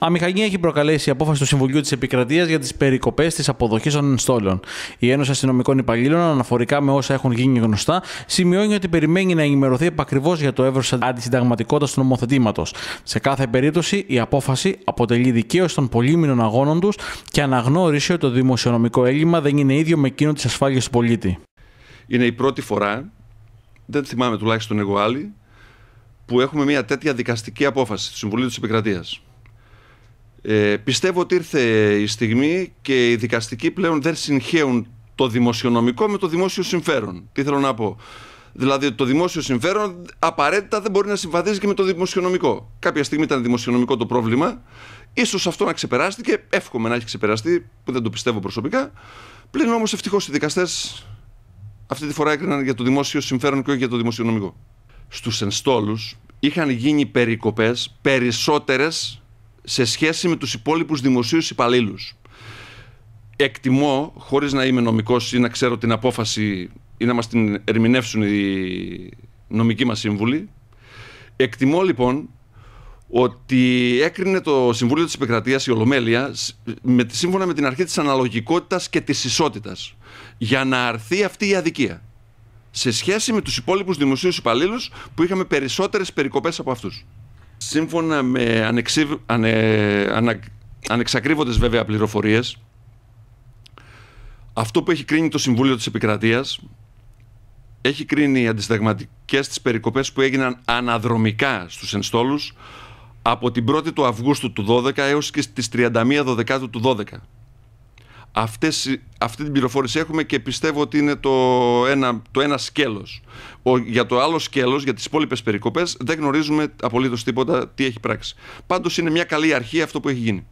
Αμηχανία έχει προκαλέσει η απόφαση του Συμβουλίου της Επικρατείας για τις περικοπές της αποδοχής των ενστόλων. Η Ένωση Αστυνομικών Υπαλλήλων, αναφορικά με όσα έχουν γίνει γνωστά, σημειώνει ότι περιμένει να ενημερωθεί επακριβώς για το εύρος αντισυνταγματικότητας του νομοθετήματος. Σε κάθε περίπτωση, η απόφαση αποτελεί δικαίωση των πολύμινων αγώνων τους και αναγνώρισε ότι το δημοσιονομικό έλλειμμα δεν είναι ίδιο με εκείνο της ασφάλειας του πολίτη. Είναι η πρώτη φορά, δεν θυμάμαι τουλάχιστον εγώ άλλη, που έχουμε μια τέτοια δικαστική απόφαση του Συμβουλίου της Επικρατείας. Ε, πιστεύω ότι ήρθε η στιγμή και οι δικαστικοί πλέον δεν συγχέουν το δημοσιονομικό με το δημόσιο συμφέρον. Τι θέλω να πω. Δηλαδή το δημόσιο συμφέρον απαραίτητα δεν μπορεί να συμβαδίζει και με το δημοσιονομικό. Κάποια στιγμή ήταν δημοσιονομικό το πρόβλημα. Ίσως αυτό να ξεπεράστηκε, εύχομαι να έχει ξεπεραστεί, που δεν το πιστεύω προσωπικά. Πλην όμως ευτυχώς οι δικαστές αυτή τη φορά έκριναν για το δημόσιο συμφέρον και όχι για το δημοσιονομικό. Στους ενστόλους είχαν γίνει περικοπές περισσότερες σε σχέση με τους υπόλοιπους δημοσίους υπαλλήλους. Εκτιμώ, χωρίς να είμαι νομικός ή να ξέρω την απόφαση ή να μας την ερμηνεύσουν οι νομικοί μας σύμβουλοι, εκτιμώ λοιπόν ότι έκρινε το Συμβούλιο της Επικρατείας η Ολομέλεια με, σύμφωνα με την αρχή της αναλογικότητας και της ισότητας για να αρθεί αυτή η αδικία σε σχέση με τους υπόλοιπους δημοσίους υπαλλήλους που είχαμε περισσότερες περικοπές από αυτούς. Σύμφωνα με ανεξιβ, ανε, ανα, ανεξακρίβοντες βέβαια πληροφορίες, αυτό που έχει κρίνει το Συμβούλιο της Επικρατείας έχει κρίνει οι αντισταγματικές τις περικοπές που έγιναν αναδρομικά στους ενστόλους από την 1η του Αυγούστου του 12 έως και στις 31 Δωδεκάτου του 12. Αυτές, αυτή την πληροφόρηση έχουμε και πιστεύω ότι είναι το ένα, το ένα σκέλος. Ο, για το άλλο σκέλος, για τις υπόλοιπες περικοπές, δεν γνωρίζουμε απολύτως τίποτα τι έχει πράξει. Πάντως είναι μια καλή αρχή αυτό που έχει γίνει.